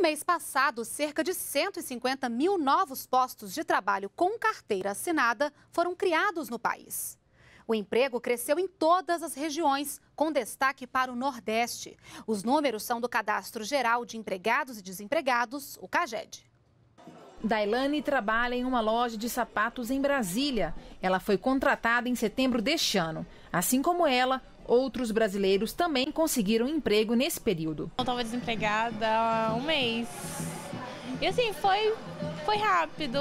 No mês passado, cerca de 150 mil novos postos de trabalho com carteira assinada foram criados no país. O emprego cresceu em todas as regiões, com destaque para o Nordeste. Os números são do Cadastro Geral de Empregados e Desempregados, o CAGED. Dailane trabalha em uma loja de sapatos em Brasília. Ela foi contratada em setembro deste ano. Assim como ela, Outros brasileiros também conseguiram emprego nesse período. Eu estava desempregada há um mês. E assim, foi foi rápido,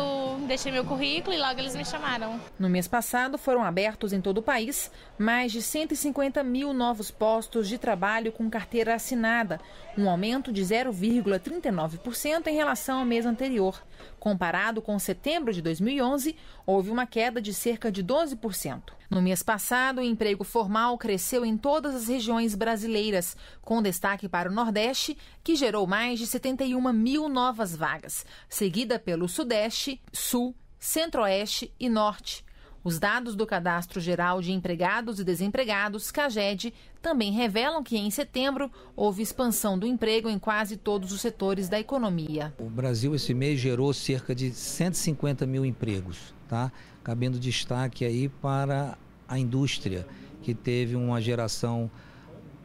deixei meu currículo e logo eles me chamaram. No mês passado, foram abertos em todo o país mais de 150 mil novos postos de trabalho com carteira assinada, um aumento de 0,39% em relação ao mês anterior. Comparado com setembro de 2011, houve uma queda de cerca de 12%. No mês passado, o emprego formal cresceu em todas as regiões brasileiras, com destaque para o Nordeste, que gerou mais de 71 mil novas vagas, seguido pelo Sudeste, Sul, Centro-Oeste e Norte. Os dados do Cadastro Geral de Empregados e Desempregados, CAGED, também revelam que em setembro houve expansão do emprego em quase todos os setores da economia. O Brasil esse mês gerou cerca de 150 mil empregos, tá? cabendo destaque aí para a indústria, que teve uma geração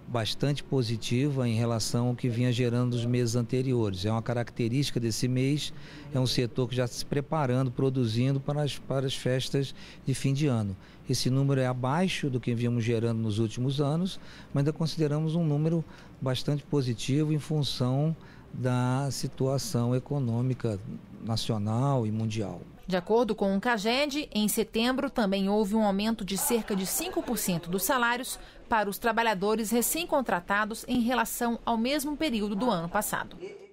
bastante positiva em relação ao que vinha gerando nos meses anteriores. É uma característica desse mês, é um setor que já se preparando, produzindo para as, para as festas de fim de ano. Esse número é abaixo do que vínhamos gerando nos últimos anos, mas ainda consideramos um número bastante positivo em função da situação econômica nacional e mundial. De acordo com o CAGED, em setembro também houve um aumento de cerca de 5% dos salários para os trabalhadores recém-contratados em relação ao mesmo período do ano passado.